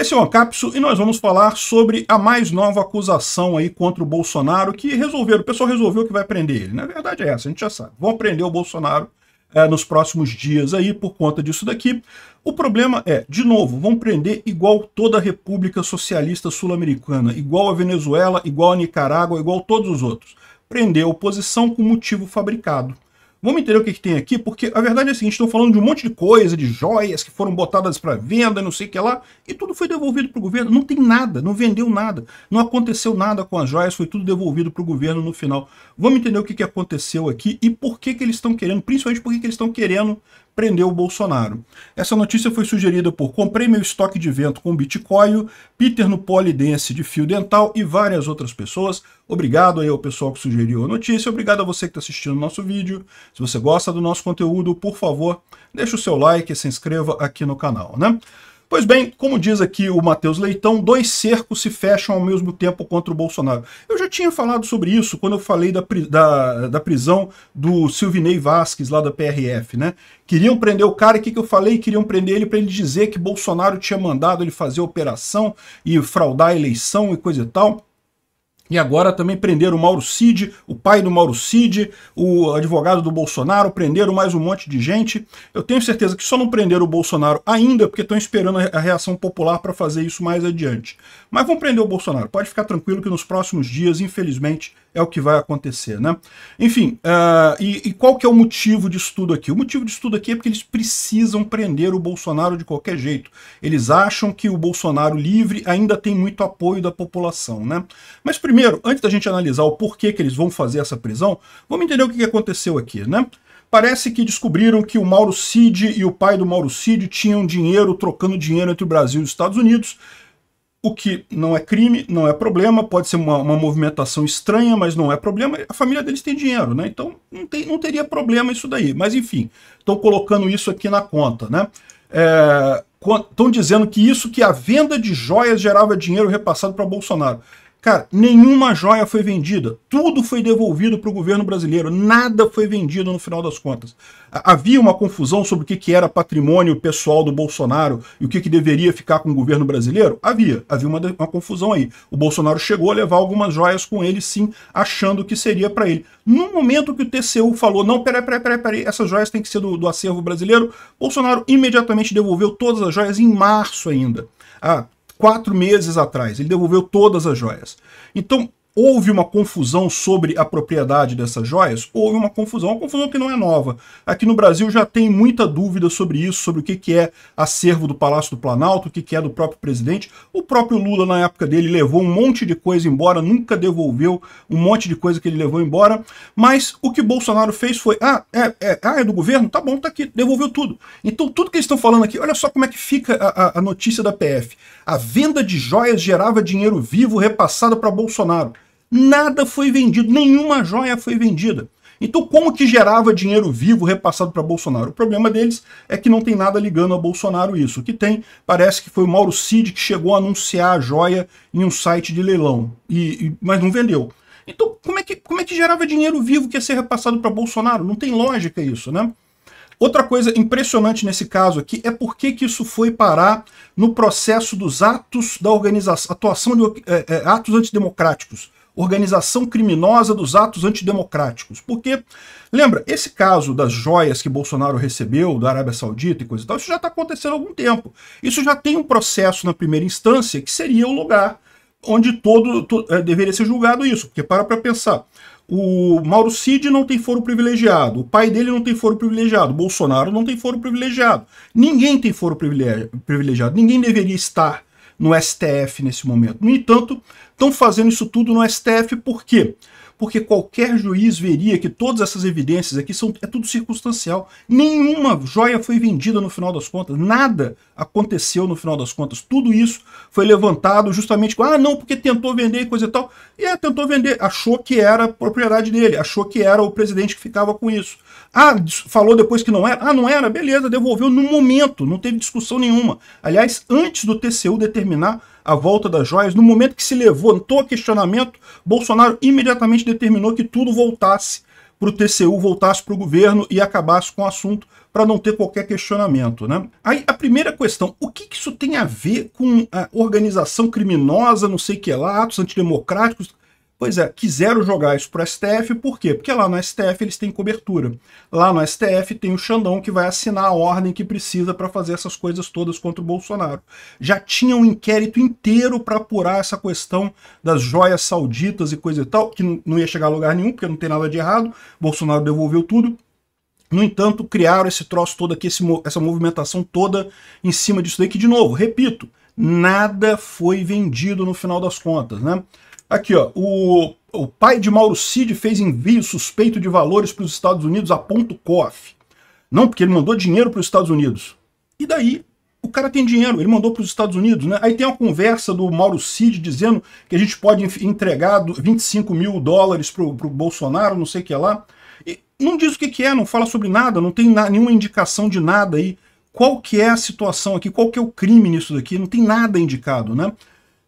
Esse é o Ancapsu e nós vamos falar sobre a mais nova acusação aí contra o Bolsonaro que resolveram, o pessoal resolveu que vai prender ele. Na né? verdade é essa, a gente já sabe. Vão prender o Bolsonaro é, nos próximos dias aí por conta disso daqui. O problema é, de novo, vão prender igual toda a República Socialista Sul-Americana, igual a Venezuela, igual a Nicarágua, igual todos os outros. Prender a oposição com motivo fabricado. Vamos entender o que, que tem aqui, porque a verdade é a seguinte, estão falando de um monte de coisa, de joias que foram botadas para venda, não sei o que lá, e tudo foi devolvido para o governo. Não tem nada, não vendeu nada, não aconteceu nada com as joias, foi tudo devolvido para o governo no final. Vamos entender o que, que aconteceu aqui e por que, que eles estão querendo, principalmente por que, que eles estão querendo prendeu o Bolsonaro. Essa notícia foi sugerida por Comprei meu estoque de vento com Bitcoin, Peter no Polidense de Fio Dental e várias outras pessoas. Obrigado aí ao pessoal que sugeriu a notícia, obrigado a você que está assistindo o nosso vídeo. Se você gosta do nosso conteúdo, por favor, deixe o seu like e se inscreva aqui no canal, né? Pois bem, como diz aqui o Matheus Leitão, dois cercos se fecham ao mesmo tempo contra o Bolsonaro. Eu já tinha falado sobre isso quando eu falei da, da, da prisão do Silvinei Vasquez, lá da PRF, né? Queriam prender o cara, o que, que eu falei? Queriam prender ele para ele dizer que Bolsonaro tinha mandado ele fazer operação e fraudar a eleição e coisa e tal. E agora também prenderam o Mauro Cid, o pai do Mauro Cid, o advogado do Bolsonaro, prenderam mais um monte de gente. Eu tenho certeza que só não prenderam o Bolsonaro ainda, porque estão esperando a reação popular para fazer isso mais adiante. Mas vão prender o Bolsonaro. Pode ficar tranquilo que nos próximos dias, infelizmente, é o que vai acontecer, né? Enfim, uh, e, e, qual que é o motivo de estudo aqui? O motivo de estudo aqui é porque eles precisam prender o Bolsonaro de qualquer jeito. Eles acham que o Bolsonaro livre ainda tem muito apoio da população, né? Mas primeiro, antes da gente analisar o porquê que eles vão fazer essa prisão, vamos entender o que aconteceu aqui, né? Parece que descobriram que o Mauro Cid e o pai do Mauro Cid tinham dinheiro, trocando dinheiro entre o Brasil e os Estados Unidos, o que não é crime, não é problema, pode ser uma, uma, movimentação estranha, mas não é problema. A família deles tem dinheiro, né? Então não, tem, não teria problema isso daí. Mas enfim, estão colocando isso aqui na conta, né? Estão é, dizendo que isso, que a venda de joias gerava dinheiro repassado para Bolsonaro. Cara, nenhuma joia foi vendida. Tudo foi devolvido para o governo brasileiro. Nada foi vendido no final das contas. Havia uma confusão sobre o que, que era patrimônio pessoal do Bolsonaro e o que, que deveria ficar com o governo brasileiro? Havia. Havia uma, uma confusão aí. O Bolsonaro chegou a levar algumas joias com ele, sim, achando que seria para ele. No momento que o TCU falou, não, peraí, peraí, peraí, peraí essas joias têm que ser do, do acervo brasileiro, Bolsonaro imediatamente devolveu todas as joias em março ainda. Ah, quatro meses atrás. Ele devolveu todas as joias. Então, Houve uma confusão sobre a propriedade dessas joias? Houve uma confusão, uma confusão que não é nova. Aqui no Brasil já tem muita dúvida sobre isso, sobre o que é acervo do Palácio do Planalto, o que é do próprio presidente. O próprio Lula, na época dele, levou um monte de coisa embora, nunca devolveu um monte de coisa que ele levou embora. Mas o que Bolsonaro fez foi: ah, é, é, ah, é do governo? Tá bom, tá aqui, devolveu tudo. Então tudo que eles estão falando aqui, olha só como é que fica a, a notícia da PF. A venda de joias gerava dinheiro vivo repassado para Bolsonaro nada foi vendido, nenhuma joia foi vendida. Então, como que gerava dinheiro vivo repassado para Bolsonaro? O problema deles é que não tem nada ligando a Bolsonaro isso. O que tem, parece que foi o Mauro Cid que chegou a anunciar a joia em um site de leilão, e, e mas não vendeu. Então, como é, que, como é que gerava dinheiro vivo que ia ser repassado para Bolsonaro? Não tem lógica isso, né? Outra coisa impressionante nesse caso aqui é por que isso foi parar no processo dos atos da organização, atuação de é, é, atos antidemocráticos organização criminosa dos atos antidemocráticos. Porque, lembra, esse caso das joias que Bolsonaro recebeu da Arábia Saudita e coisa e tal, isso já está acontecendo há algum tempo. Isso já tem um processo na primeira instância que seria o lugar onde todo, é, deveria ser julgado isso. Porque para para pensar, o Mauro Cid não tem foro privilegiado, o pai dele não tem foro privilegiado, Bolsonaro não tem foro privilegiado. Ninguém tem foro privilegiado, ninguém deveria estar no STF nesse momento. No entanto, estão fazendo isso tudo no STF por quê? Porque qualquer juiz veria que todas essas evidências aqui são é tudo circunstancial. Nenhuma joia foi vendida no final das contas, nada aconteceu no final das contas. Tudo isso foi levantado justamente com ah, não, porque tentou vender e coisa e tal. E é, tentou vender, achou que era propriedade dele, achou que era o presidente que ficava com isso ah, falou depois que não era. Ah, não era? Beleza, devolveu no momento, não teve discussão nenhuma. Aliás, antes do TCU determinar a volta das joias, no momento que se levantou a questionamento, Bolsonaro imediatamente determinou que tudo voltasse para o TCU, voltasse para o governo e acabasse com o assunto para não ter qualquer questionamento. Né? Aí a primeira questão, o que, que isso tem a ver com a organização criminosa, não sei o que lá, atos antidemocráticos? Pois é, quiseram jogar isso para o STF, por quê? Porque lá no STF eles têm cobertura. Lá no STF tem o Xandão que vai assinar a ordem que precisa para fazer essas coisas todas contra o Bolsonaro. Já tinha um inquérito inteiro para apurar essa questão das joias sauditas e coisa e tal, que não ia chegar a lugar nenhum, porque não tem nada de errado, Bolsonaro devolveu tudo. No entanto, criaram esse troço todo aqui, esse, essa movimentação toda em cima disso daí, que, de novo, repito, nada foi vendido no final das contas, né? Aqui, ó, o, o pai de Mauro Cid fez envio suspeito de valores para os Estados Unidos a ponto COF. Não, porque ele mandou dinheiro para os Estados Unidos. E daí, o cara tem dinheiro, ele mandou para os Estados Unidos, né? Aí tem uma conversa do Mauro Cid dizendo que a gente pode entregar 25 mil dólares para o Bolsonaro, não sei o que lá. E não diz o que, que é, não fala sobre nada, não tem na, nenhuma indicação de nada aí. Qual que é a situação aqui, qual que é o crime nisso daqui, não tem nada indicado, né?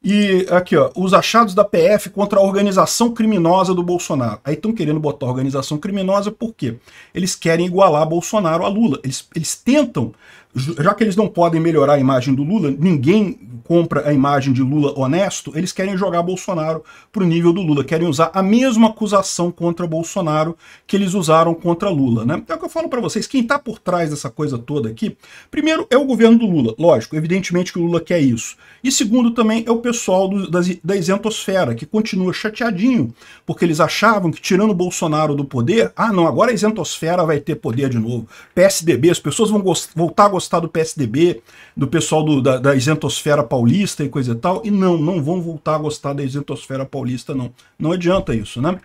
E aqui, ó, os achados da PF contra a organização criminosa do Bolsonaro. Aí estão querendo botar organização criminosa por quê? Eles querem igualar Bolsonaro a Lula. Eles, eles tentam já que eles não podem melhorar a imagem do Lula, ninguém compra a imagem de Lula honesto, eles querem jogar Bolsonaro pro nível do Lula, querem usar a mesma acusação contra Bolsonaro que eles usaram contra Lula, né? Então é o que eu falo para vocês, quem está por trás dessa coisa toda aqui, primeiro é o governo do Lula, lógico, evidentemente que o Lula quer isso. E segundo também é o pessoal do, da, da isentosfera, que continua chateadinho, porque eles achavam que tirando Bolsonaro do poder, ah não, agora a isentosfera vai ter poder de novo. PSDB, as pessoas vão voltar a gostar do PSDB, do pessoal do, da, da isentosfera paulista e coisa e tal, e não, não vão voltar a gostar da isentosfera paulista, não. Não adianta isso, né?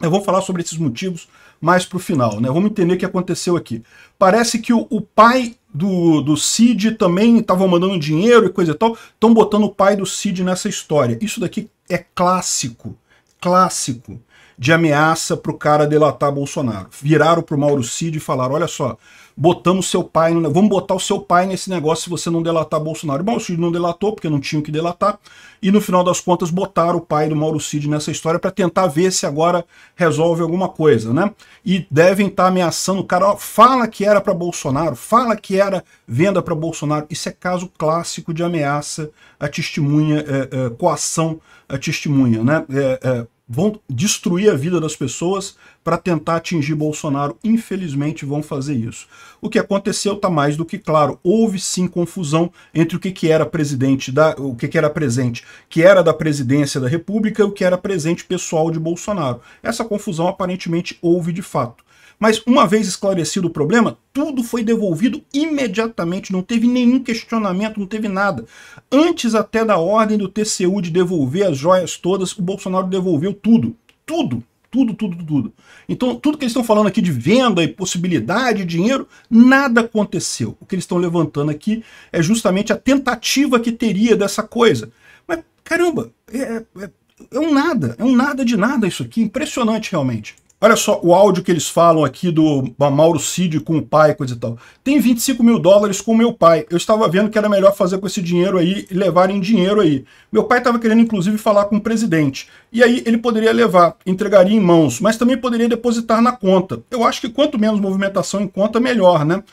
Eu vou falar sobre esses motivos mais para o final, né? Vamos entender o que aconteceu aqui. Parece que o, o pai do, do Cid também estava mandando dinheiro e coisa e tal, estão botando o pai do Cid nessa história. Isso daqui é clássico, clássico de ameaça para o cara delatar Bolsonaro. Viraram para o Mauro Cid e falaram, olha só, botamos seu pai, no... vamos botar o seu pai nesse negócio se você não delatar Bolsonaro. Bom, o Cid não delatou, porque não tinha o que delatar, e no final das contas botaram o pai do Mauro Cid nessa história para tentar ver se agora resolve alguma coisa, né? E devem estar tá ameaçando o cara, ó, fala que era para Bolsonaro, fala que era venda para Bolsonaro. Isso é caso clássico de ameaça a testemunha, é, é, coação a testemunha, né? É, é vão destruir a vida das pessoas para tentar atingir Bolsonaro. Infelizmente vão fazer isso. O que aconteceu está mais do que claro. Houve sim confusão entre o que, que era presidente da, o que, que era presente, que era da presidência da República e o que era presente pessoal de Bolsonaro. Essa confusão aparentemente houve de fato. Mas uma vez esclarecido o problema, tudo foi devolvido imediatamente, não teve nenhum questionamento, não teve nada. Antes até da ordem do TCU de devolver as joias todas, o Bolsonaro devolveu tudo. Tudo, tudo, tudo, tudo. Então, tudo que eles estão falando aqui de venda e possibilidade, dinheiro, nada aconteceu. O que eles estão levantando aqui é justamente a tentativa que teria dessa coisa. Mas, caramba, é, é, é um nada, é um nada de nada isso aqui, impressionante realmente. Olha só o áudio que eles falam aqui do Mauro Cid com o pai, coisa e tal. Tem 25 mil dólares com meu pai. Eu estava vendo que era melhor fazer com esse dinheiro aí e levar em dinheiro aí. Meu pai estava querendo, inclusive, falar com o presidente. E aí ele poderia levar, entregaria em mãos, mas também poderia depositar na conta. Eu acho que quanto menos movimentação em conta, melhor, né?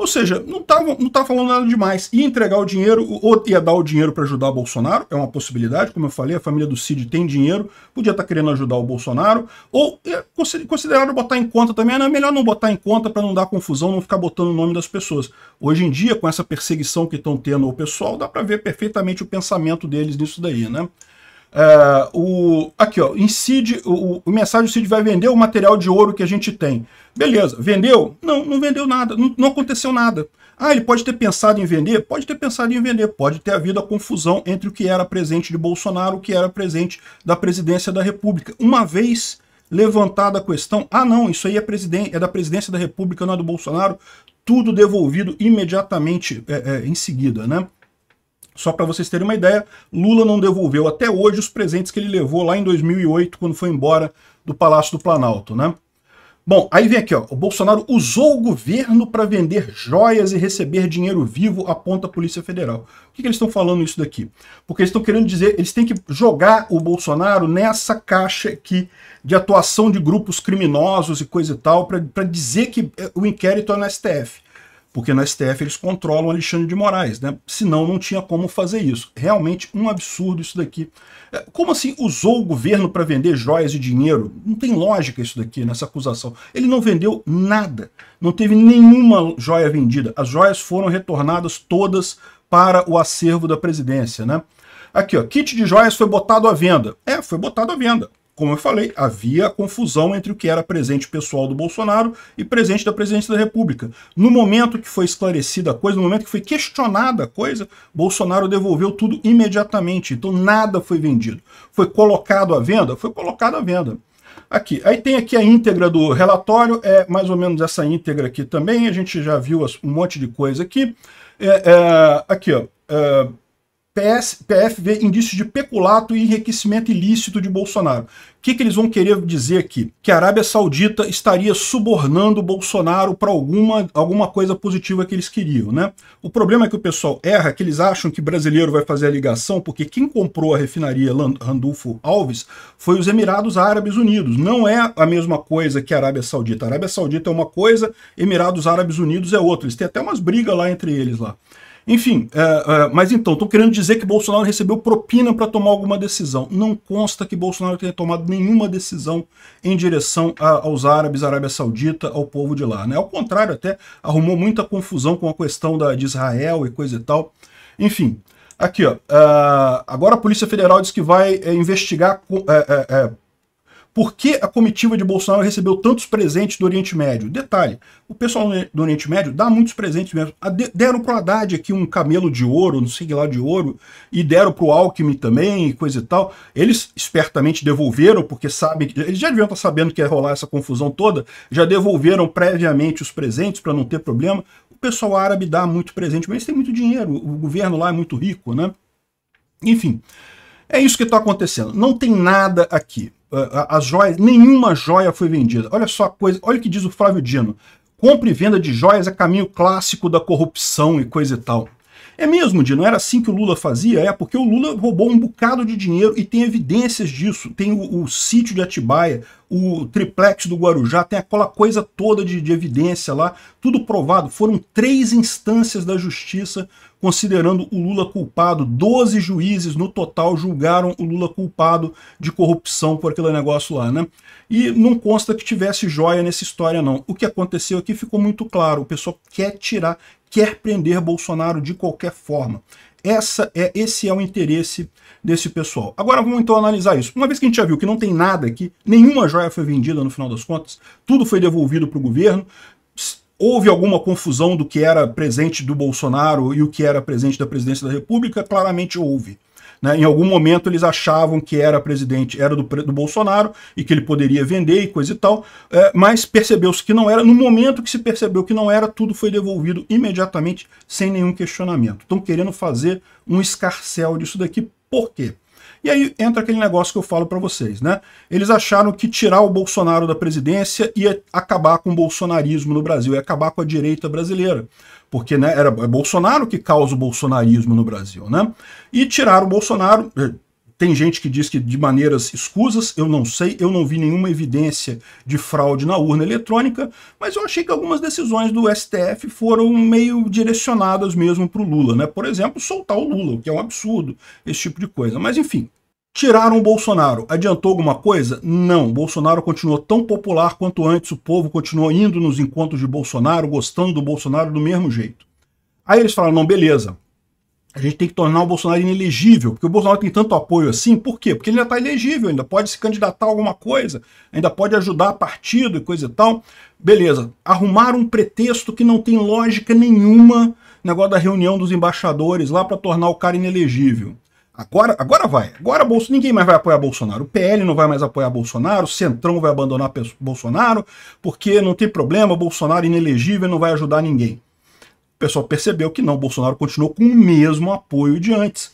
Ou seja, não estava tá, não tá falando nada demais. Ia entregar o dinheiro, ou ia dar o dinheiro para ajudar o Bolsonaro, é uma possibilidade, como eu falei, a família do Cid tem dinheiro, podia estar tá querendo ajudar o Bolsonaro, ou é, consideraram botar em conta também, é melhor não botar em conta para não dar confusão, não ficar botando o nome das pessoas. Hoje em dia, com essa perseguição que estão tendo ao pessoal, dá para ver perfeitamente o pensamento deles nisso daí, né? Uh, o, aqui, ó, incide o, o mensagem CID vai vender o material de ouro que a gente tem. Beleza, vendeu? Não, não vendeu nada, não, não, aconteceu nada. Ah, ele pode ter pensado em vender? Pode ter pensado em vender, pode ter havido a confusão entre o que era presente de Bolsonaro e o que era presente da presidência da República. Uma vez levantada a questão, ah não, isso aí é, é da presidência da República, não é do Bolsonaro, tudo devolvido imediatamente é, é, em seguida, né? Só para vocês terem uma ideia, Lula não devolveu até hoje os presentes que ele levou lá em 2008, quando foi embora do Palácio do Planalto, né? Bom, aí vem aqui, ó. O Bolsonaro usou o governo para vender joias e receber dinheiro vivo, aponta a Polícia Federal. Por que, que eles estão falando isso daqui? Porque eles estão querendo dizer, eles têm que jogar o Bolsonaro nessa caixa aqui de atuação de grupos criminosos e coisa e tal, para dizer que eh, o inquérito é no STF porque na STF eles controlam Alexandre de Moraes, né? Senão não tinha como fazer isso. Realmente um absurdo isso daqui. É, como assim usou o governo para vender joias e dinheiro? Não tem lógica isso daqui, nessa acusação. Ele não vendeu nada. Não teve nenhuma joia vendida. As joias foram retornadas todas para o acervo da presidência, né? Aqui, ó, kit de joias foi botado à venda. É, foi botado à venda como eu falei, havia confusão entre o que era presente pessoal do Bolsonaro e presente da presidência da República. No momento que foi esclarecida a coisa, no momento que foi questionada a coisa, Bolsonaro devolveu tudo imediatamente. Então nada foi vendido. Foi colocado à venda? Foi colocado à venda. Aqui, aí tem aqui a íntegra do relatório, é mais ou menos essa íntegra aqui também, a gente já viu um monte de coisa aqui. É, é, aqui, ó. É, PS, PF vê indícios de peculato e enriquecimento ilícito de Bolsonaro. O que, que eles vão querer dizer aqui? Que a Arábia Saudita estaria subornando Bolsonaro para alguma, alguma coisa positiva que eles queriam, né? O problema é que o pessoal erra, é que eles acham que brasileiro vai fazer a ligação, porque quem comprou a refinaria Randolfo Alves foi os Emirados Árabes Unidos. Não é a mesma coisa que a Arábia Saudita. A Arábia Saudita é uma coisa, Emirados Árabes Unidos é outra. Eles têm até umas brigas lá entre eles lá. Enfim, é, é, mas então, estou querendo dizer que Bolsonaro recebeu propina para tomar alguma decisão. Não consta que Bolsonaro tenha tomado nenhuma decisão em direção a, aos árabes, Arábia Saudita, ao povo de lá. Né? Ao contrário, até arrumou muita confusão com a questão da, de Israel e coisa e tal. Enfim, aqui, ó, uh, agora a Polícia Federal diz que vai é, investigar é, é, por que a comitiva de Bolsonaro recebeu tantos presentes do Oriente Médio? Detalhe, o pessoal do Oriente Médio dá muitos presentes mesmo. Deram pro Haddad aqui um camelo de ouro, não sei lá de ouro, e deram pro Alckmin também, coisa e tal. Eles espertamente devolveram, porque sabem, eles já deviam estar tá sabendo que ia rolar essa confusão toda, já devolveram previamente os presentes para não ter problema. O pessoal árabe dá muito presente, mas eles têm muito dinheiro, o governo lá é muito rico, né? Enfim, é isso que está acontecendo. Não tem nada aqui as joias, nenhuma joia foi vendida. Olha só a coisa, olha o que diz o Flávio Dino. Compra e venda de joias é caminho clássico da corrupção e coisa e tal. É mesmo, Dino, era assim que o Lula fazia? É, porque o Lula roubou um bocado de dinheiro e tem evidências disso. Tem o, o sítio de Atibaia, o triplex do Guarujá, tem aquela coisa toda de, de, evidência lá, tudo provado. Foram três instâncias da justiça considerando o Lula culpado. Doze juízes no total julgaram o Lula culpado de corrupção por aquele negócio lá, né? E não consta que tivesse joia nessa história, não. O que aconteceu aqui ficou muito claro. O pessoal quer tirar, quer prender Bolsonaro de qualquer forma. Essa é, esse é o interesse desse pessoal. Agora vamos então analisar isso. Uma vez que a gente já viu que não tem nada aqui, nenhuma joia foi vendida no final das contas, tudo foi devolvido para o governo, houve alguma confusão do que era presente do Bolsonaro e o que era presente da presidência da República? Claramente houve. Né? Em algum momento eles achavam que era presidente, era do, do Bolsonaro e que ele poderia vender e coisa e tal, é, mas percebeu-se que não era. No momento que se percebeu que não era, tudo foi devolvido imediatamente, sem nenhum questionamento. Estão querendo fazer um escarcel disso daqui, por quê? E aí entra aquele negócio que eu falo para vocês, né? Eles acharam que tirar o Bolsonaro da presidência ia acabar com o bolsonarismo no Brasil, ia acabar com a direita brasileira. Porque né, era é Bolsonaro que causa o bolsonarismo no Brasil, né? E tirar o Bolsonaro, eh, tem gente que diz que de maneiras escusas, eu não sei, eu não vi nenhuma evidência de fraude na urna eletrônica, mas eu achei que algumas decisões do STF foram meio direcionadas mesmo para o Lula, né? Por exemplo, soltar o Lula, o que é um absurdo, esse tipo de coisa. Mas enfim, Tiraram o Bolsonaro. Adiantou alguma coisa? Não. Bolsonaro continuou tão popular quanto antes. O povo continuou indo nos encontros de Bolsonaro, gostando do Bolsonaro do mesmo jeito. Aí eles falaram: não, beleza a gente tem que tornar o Bolsonaro inelegível, porque o Bolsonaro tem tanto apoio assim, por quê? Porque ele ainda está elegível, ainda pode se candidatar a alguma coisa, ainda pode ajudar a partido e coisa e tal. Beleza, arrumar um pretexto que não tem lógica nenhuma, negócio da reunião dos embaixadores lá para tornar o cara inelegível. Agora, agora vai. Agora Bolso, ninguém mais vai apoiar Bolsonaro. O PL não vai mais apoiar Bolsonaro, o Centrão vai abandonar Bolsonaro, porque não tem problema, Bolsonaro inelegível não vai ajudar ninguém. O pessoal percebeu que não, Bolsonaro continuou com o mesmo apoio de antes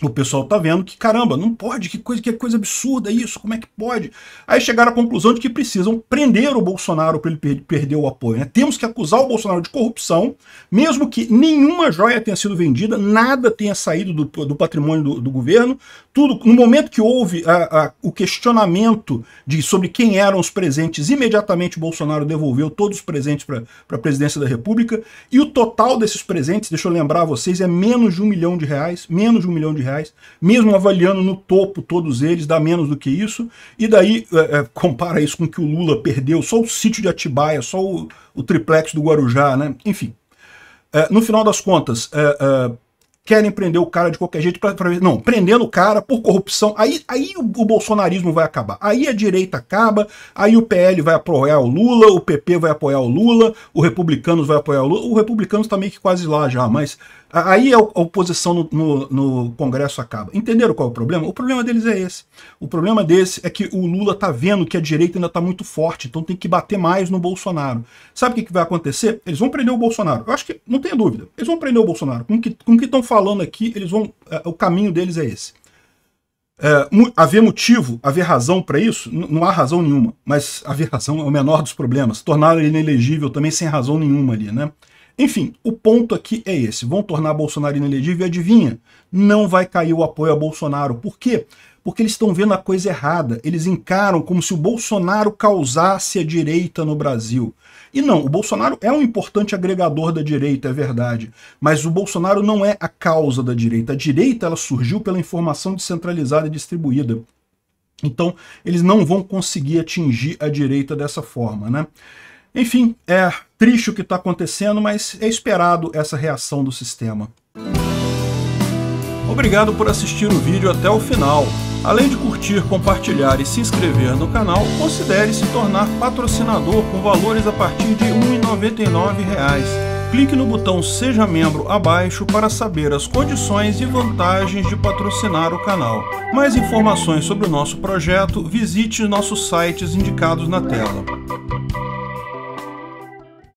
o pessoal tá vendo que, caramba, não pode, que coisa, que coisa absurda isso, como é que pode? Aí chegaram à conclusão de que precisam prender o Bolsonaro para ele per perder o apoio. Né? Temos que acusar o Bolsonaro de corrupção, mesmo que nenhuma joia tenha sido vendida, nada tenha saído do, do patrimônio do, do, governo. Tudo No momento que houve a, a, o questionamento de sobre quem eram os presentes, imediatamente o Bolsonaro devolveu todos os presentes para a presidência da República. E o total desses presentes, deixa eu lembrar a vocês, é menos de um milhão de reais, menos de um milhão de reais reais, mesmo avaliando no topo todos eles, dá menos do que isso, e daí é, é, compara isso com o que o Lula perdeu, só o sítio de Atibaia, só o, o triplex do Guarujá, né? enfim. É, no final das contas, é, é, querem prender o cara de qualquer jeito, para não, prendendo o cara por corrupção, aí, aí o, o, bolsonarismo vai acabar, aí a direita acaba, aí o PL vai apoiar o Lula, o PP vai apoiar o Lula, o Republicanos vai apoiar o Lula, o Republicanos tá meio que quase lá já, mas Aí é a oposição no, no, no, Congresso acaba. Entenderam qual é o problema? O problema deles é esse. O problema desse é que o Lula tá vendo que a direita ainda está muito forte, então tem que bater mais no Bolsonaro. Sabe o que, que, vai acontecer? Eles vão prender o Bolsonaro. Eu acho que não tem dúvida. Eles vão prender o Bolsonaro. Com que, o que estão falando aqui, eles vão. É, o caminho deles é esse. É, haver motivo, haver razão para isso, não há razão nenhuma. Mas haver razão é o menor dos problemas. Tornaram ele inelegível também sem razão nenhuma ali, né? Enfim, o ponto aqui é esse. Vão tornar Bolsonaro inelegível e adivinha? Não vai cair o apoio a Bolsonaro. Por quê? Porque eles estão vendo a coisa errada. Eles encaram como se o Bolsonaro causasse a direita no Brasil. E não, o Bolsonaro é um importante agregador da direita, é verdade. Mas o Bolsonaro não é a causa da direita. A direita ela surgiu pela informação descentralizada e distribuída. Então, eles não vão conseguir atingir a direita dessa forma, né? Enfim, é, triste o que está acontecendo, mas é esperado essa reação do sistema. Obrigado por assistir o vídeo até o final. Além de curtir, compartilhar e se inscrever no canal, considere se tornar patrocinador com valores a partir de R$ 1,99 clique no botão Seja Membro abaixo para saber as condições e vantagens de patrocinar o canal. Mais informações sobre o nosso projeto, visite nossos sites indicados na tela.